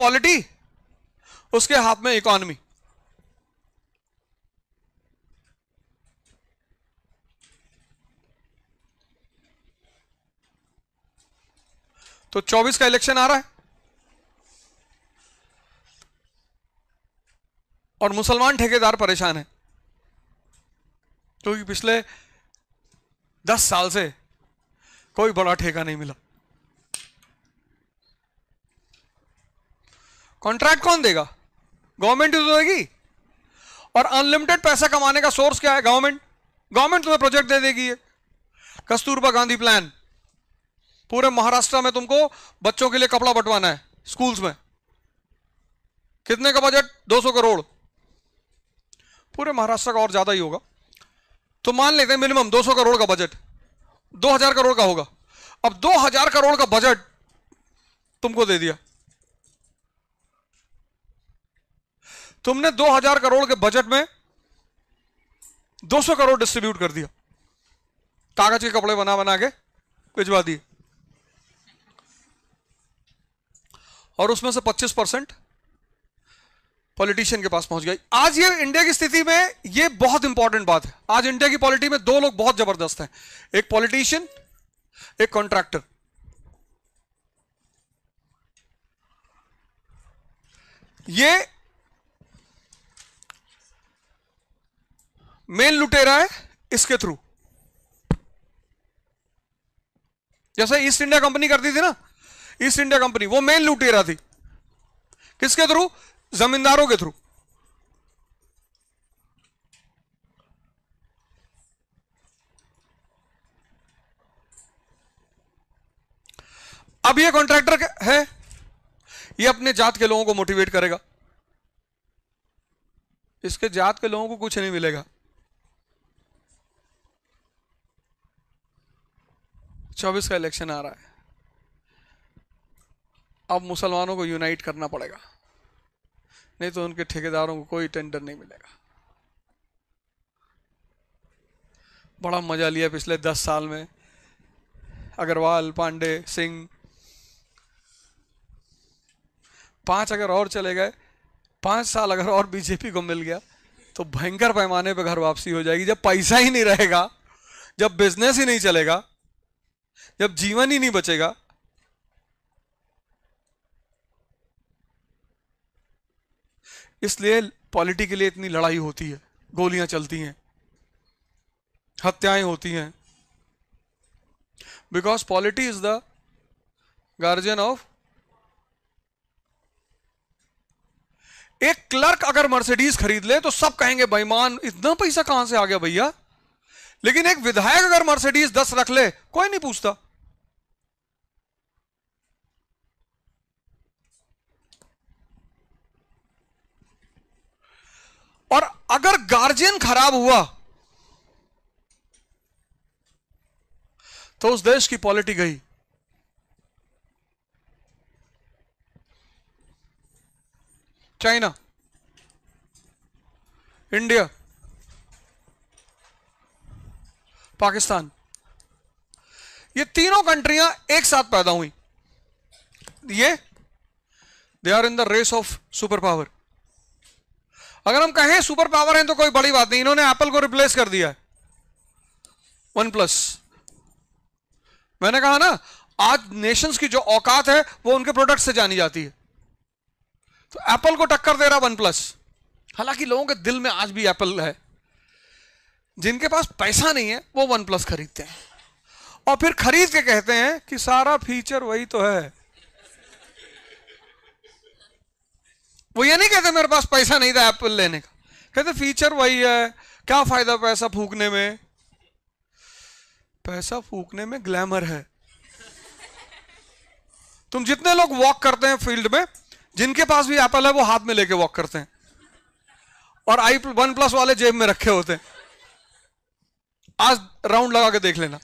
polity उसके हाथ में इकोनॉमी तो 24 का इलेक्शन आ रहा है और मुसलमान ठेकेदार परेशान है क्योंकि तो पिछले 10 साल से कोई बड़ा ठेका नहीं मिला कॉन्ट्रैक्ट कौन देगा गवर्नमेंट ही तो देगी और अनलिमिटेड पैसा कमाने का सोर्स क्या है गवर्नमेंट गवर्नमेंट तुम्हें प्रोजेक्ट दे देगी कस्तूरबा गांधी प्लान पूरे महाराष्ट्र में तुमको बच्चों के लिए कपड़ा बंटवाना है स्कूल्स में कितने का बजट 200 करोड़ पूरे महाराष्ट्र का और ज्यादा ही होगा तो मान लेते हैं मिनिमम 200 करोड़ का बजट 2000 करोड़ का होगा अब 2000 करोड़ का बजट तुमको दे दिया तुमने 2000 करोड़ के बजट में 200 करोड़ डिस्ट्रीब्यूट कर दिया कागज के कपड़े बना बना के भिजवा दिए और उसमें से 25 परसेंट पॉलिटिशियन के पास पहुंच गई आज ये इंडिया की स्थिति में ये बहुत इंपॉर्टेंट बात है आज इंडिया की पॉलिटी में दो लोग बहुत जबरदस्त हैं एक पॉलिटिशियन एक कॉन्ट्रैक्टर ये मेन लुटेरा है इसके थ्रू जैसे ईस्ट इंडिया कंपनी करती थी ना ईस्ट इंडिया कंपनी वो मेन लुटेरा थी किसके थ्रू जमींदारों के थ्रू अब ये कॉन्ट्रैक्टर है ये अपने जात के लोगों को मोटिवेट करेगा इसके जात के लोगों को कुछ नहीं मिलेगा चौबीस का इलेक्शन आ रहा है अब मुसलमानों को यूनाइट करना पड़ेगा नहीं तो उनके ठेकेदारों को कोई टेंडर नहीं मिलेगा बड़ा मज़ा लिया पिछले दस साल में अग्रवाल पांडे सिंह पांच अगर और चले गए पांच साल अगर और बीजेपी को मिल गया तो भयंकर पैमाने पर घर वापसी हो जाएगी जब पैसा ही नहीं रहेगा जब बिजनेस ही नहीं चलेगा जब जीवन ही नहीं बचेगा इसलिए पॉलिटी के लिए इतनी लड़ाई होती है गोलियां चलती हैं हत्याएं होती हैं because polity is the guardian of एक क्लर्क अगर मर्सिडीज खरीद ले तो सब कहेंगे बेईमान इतना पैसा कहां से आ गया भैया लेकिन एक विधायक अगर मर्सिडीज दस रख ले कोई नहीं पूछता और अगर गार्जियन खराब हुआ तो उस देश की पॉलिटी गई चाइना इंडिया पाकिस्तान ये तीनों कंट्रियां एक साथ पैदा हुई ये they are in the race of super power अगर हम कहें सुपर पावर हैं तो कोई बड़ी बात नहीं इन्होंने एप्पल को रिप्लेस कर दिया है वन प्लस मैंने कहा ना आज नेशंस की जो औकात है वो उनके प्रोडक्ट से जानी जाती है तो एप्पल को टक्कर दे रहा वन प्लस हालांकि लोगों के दिल में आज भी एप्पल है जिनके पास पैसा नहीं है वो वन प्लस खरीदते हैं और फिर खरीद के कहते हैं कि सारा फीचर वही तो है वो ये नहीं कहते मेरे पास पैसा नहीं था एप्पल लेने का कहते फीचर वही है क्या फायदा पैसा फूकने में पैसा फूकने में ग्लैमर है तुम जितने लोग वॉक करते हैं फील्ड में जिनके पास भी एप्पल है वो हाथ में लेके वॉक करते हैं और आई वन प्लस वाले जेब में रखे होते हैं आज राउंड लगा के देख लेना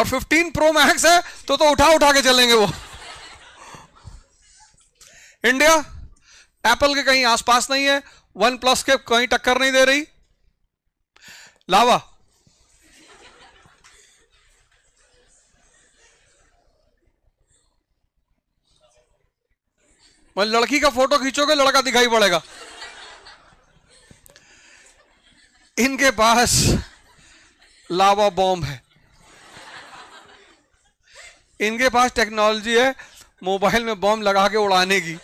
और 15 प्रो मैक्स है तो तो उठा उठा के चलेंगे वो इंडिया एप्पल के कहीं आसपास नहीं है वन प्लस के कहीं टक्कर नहीं दे रही लावा लड़की का फोटो खींचोगे लड़का दिखाई पड़ेगा इनके पास लावा बॉम्ब है इनके पास टेक्नोलॉजी है मोबाइल में बॉम्ब लगा के उड़ाने की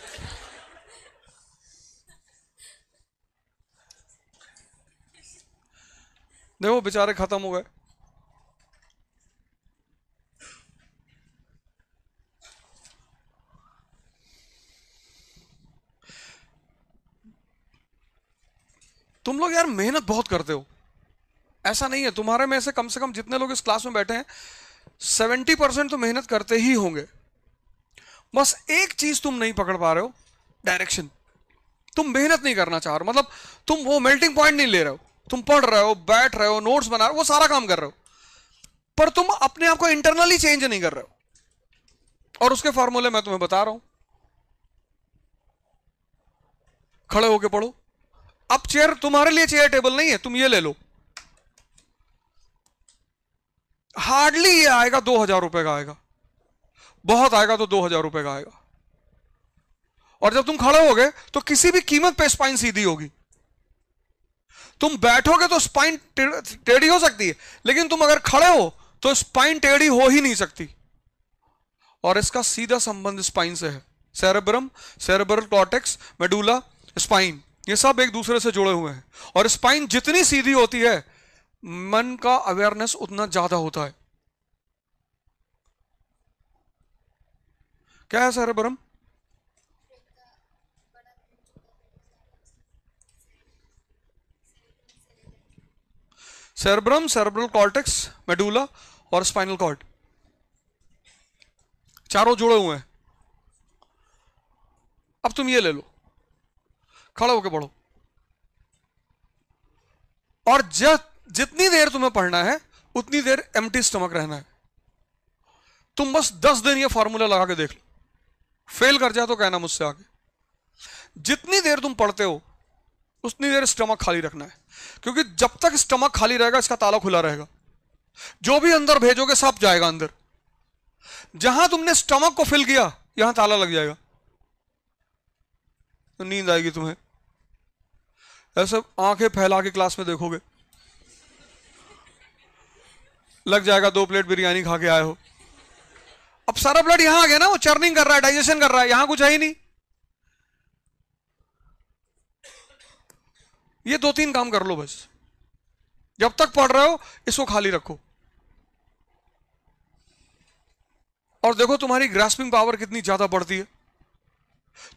देखो बेचारे खत्म हो गए लोग यार मेहनत बहुत करते हो ऐसा नहीं है तुम्हारे में से कम से कम जितने लोग इस क्लास में बैठे हैं सेवेंटी परसेंट तो मेहनत करते ही होंगे बस एक चीज तुम नहीं पकड़ पा रहे हो डायरेक्शन तुम मेहनत नहीं करना चाह रहे हो मतलब तुम वो मेल्टिंग पॉइंट नहीं ले रहे हो तुम पढ़ रहे हो बैठ रहे हो नोट्स बना रहे हो वो सारा काम कर रहे हो पर तुम अपने आप को इंटरनली चेंज नहीं कर रहे हो और उसके फॉर्मूले मैं तुम्हें बता रहा हूं खड़े होके पढ़ो अब चेयर तुम्हारे लिए चेयर टेबल नहीं है तुम ये ले लो हार्डली ये आएगा दो हजार रुपए का आएगा बहुत आएगा तो दो हजार रुपए का आएगा और जब तुम खड़े होगे तो किसी भी कीमत पे स्पाइन सीधी होगी तुम बैठोगे तो स्पाइन टेढ़ी हो सकती है लेकिन तुम अगर खड़े हो तो स्पाइन टेढ़ी हो ही नहीं सकती और इसका सीधा संबंध स्पाइन से है cerebrum cerebral cortex medulla spine ये सब एक दूसरे से जुड़े हुए हैं और स्पाइन जितनी सीधी होती है मन का अवेयरनेस उतना ज्यादा होता है क्या है सर ब्रह्म सेरब्रम सेरेब्रल कॉर्टेक्स मेडूला और स्पाइनल कॉर्ड चारों जुड़े हुए हैं अब तुम ये ले लो खड़े होकर पढ़ो और जब जितनी देर तुम्हें पढ़ना है उतनी देर एम स्टमक रहना है तुम बस दस दिन ये फॉर्मूला लगा के देख लो फेल कर जाए तो कहना मुझसे आगे जितनी देर तुम पढ़ते हो उतनी देर स्टमक खाली रखना है क्योंकि जब तक स्टमक खाली रहेगा इसका ताला खुला रहेगा जो भी अंदर भेजोगे सब जाएगा अंदर जहां तुमने स्टमक को फिल किया यहां ताला लग जाएगा तो नींद आएगी तुम्हें ऐसे आंखें फैला के क्लास में देखोगे लग जाएगा दो प्लेट बिरयानी खा के आए हो अब सारा ब्लड यहां आ गया ना वो चर्निंग कर रहा है डाइजेशन कर रहा है यहां कुछ है ही नहीं ये दो तीन काम कर लो बस जब तक पढ़ रहे हो इसको खाली रखो और देखो तुम्हारी ग्रास्पिंग पावर कितनी ज्यादा बढ़ती है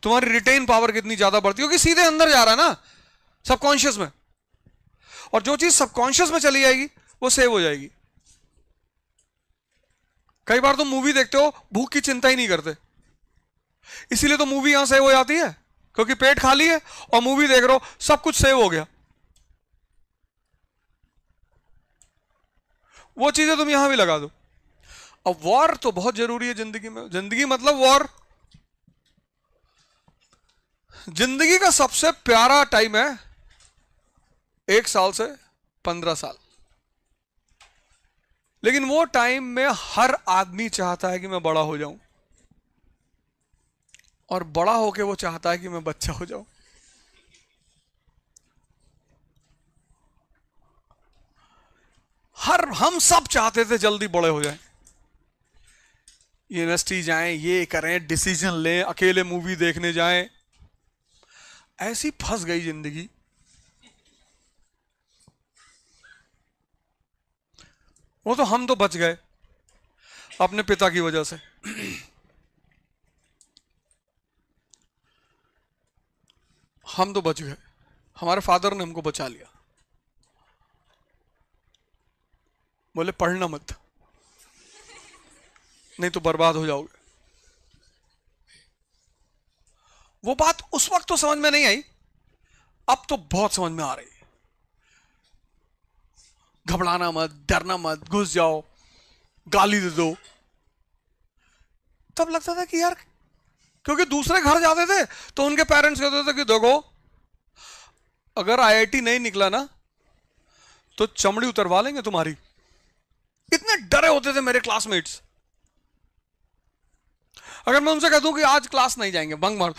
तुम्हारी रिटेन पावर कितनी ज्यादा बढ़ती है क्योंकि सीधे अंदर जा रहा है ना सबकॉन्शियस में और जो चीज सबकॉन्शियस में चली जाएगी वो सेव हो जाएगी कई बार तुम तो मूवी देखते हो भूख की चिंता ही नहीं करते इसीलिए तो मूवी यहां सेव हो जाती है क्योंकि पेट खाली है और मूवी देख रहे हो सब कुछ सेव हो गया वो चीजें तुम यहां भी लगा दो अब वॉर तो बहुत जरूरी है जिंदगी में जिंदगी मतलब वॉर जिंदगी का सबसे प्यारा टाइम है एक साल से पंद्रह साल लेकिन वो टाइम में हर आदमी चाहता है कि मैं बड़ा हो जाऊं और बड़ा होके वो चाहता है कि मैं बच्चा हो जाऊं हर हम सब चाहते थे जल्दी बड़े हो जाएं यूनिवर्सिटी जाएं ये करें डिसीजन लें अकेले मूवी देखने जाएं ऐसी फंस गई जिंदगी वो तो हम तो बच गए अपने पिता की वजह से हम तो बच गए हमारे फादर ने हमको बचा लिया बोले पढ़ना मत नहीं तो बर्बाद हो जाओगे वो बात उस वक्त तो समझ में नहीं आई अब तो बहुत समझ में आ रही है घबराना मत डरना मत घुस जाओ गाली दे दो तब लगता था कि यार क्योंकि दूसरे घर जाते थे तो उनके पेरेंट्स कहते थे कि देखो अगर आईआईटी नहीं निकला ना तो चमड़ी उतरवा लेंगे तुम्हारी इतने डरे होते थे मेरे क्लासमेट्स अगर मैं उनसे कह दूं कि आज क्लास नहीं जाएंगे बंग मार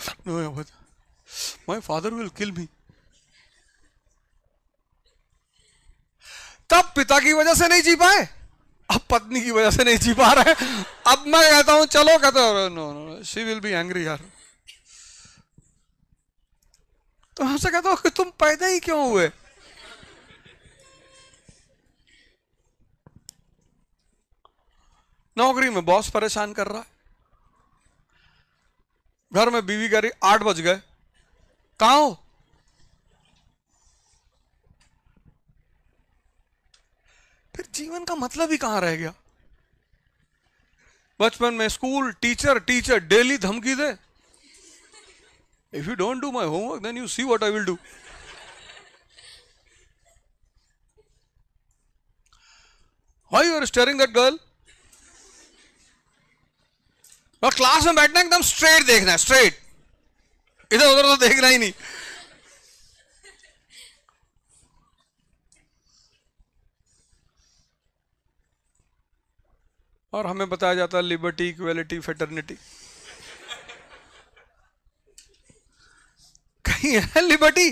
माई फादर विल किल मी तब पिता की वजह से नहीं जी पाए अब पत्नी की वजह से नहीं जी पा रहे अब मैं कहता हूं चलो कहते no no she will be angry यार तो हमसे कहता हूं कि तुम पैदा ही क्यों हुए नौकरी में बॉस परेशान कर रहा है घर में बीवी करी आठ बज गए कहा हो फिर जीवन का मतलब ही कहां रह गया बचपन में स्कूल टीचर टीचर डेली धमकी दे if you don't do my homework then you see what I will do why you are staring that girl और क्लास में बैठना एकदम स्ट्रेट देखना है स्ट्रेट इधर उधर तो देखना ही नहीं और हमें बताया जाता है लिबर्टी इक्वेलिटी फेटर्निटी कहीं है लिबर्टी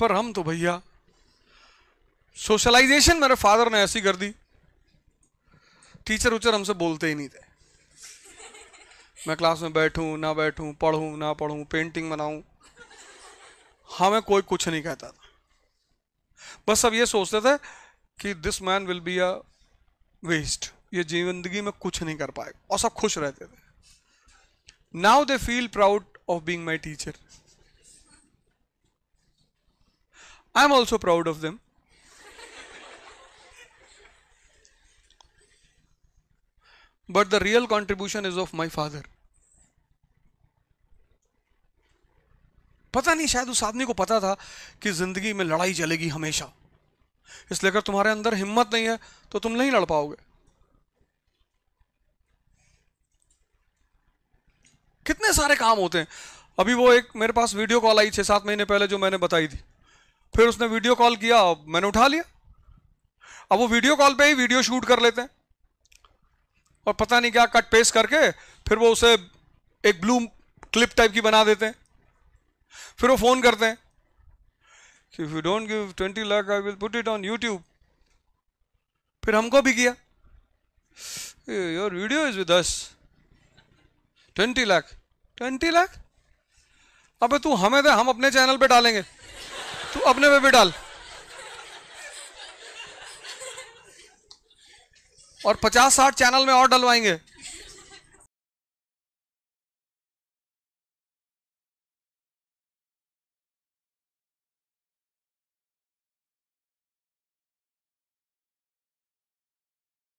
पर हम तो भैया सोशलाइजेशन मेरे फादर ने ऐसी कर दी टीचर उचर हमसे बोलते ही नहीं थे मैं क्लास में बैठूं ना बैठूं पढ़ूं ना पढ़ूं पेंटिंग बनाऊं हमें कोई कुछ नहीं कहता था बस अब ये सोचते थे कि this man will be a waste ये जिंदगी में कुछ नहीं कर पाएगा और सब खुश रहते थे now they feel proud of being my teacher I am also proud of them but the real contribution is of my father पता नहीं शायद उस आदमी को पता था कि ज़िंदगी में लड़ाई चलेगी हमेशा इसलिए अगर तुम्हारे अंदर हिम्मत नहीं है तो तुम नहीं लड़ पाओगे कितने सारे काम होते हैं अभी वो एक मेरे पास वीडियो कॉल आई छह सात महीने पहले जो मैंने बताई थी फिर उसने वीडियो कॉल किया मैंने उठा लिया अब वो वीडियो कॉल पे ही वीडियो शूट कर लेते हैं और पता नहीं क्या कट पेस्ट करके फिर वो उसे एक ब्लू क्लिप टाइप की बना देते हैं फिर वो फ़ोन करते हैं कि if you don't give twenty lakh I will put it on YouTube फिर हमको भी किया your video is with us twenty lakh twenty lakh अबे तू हमें दे हम अपने चैनल पे डालेंगे तू अपने पे भी डाल और पचास साठ चैनल में और डलवाएंगे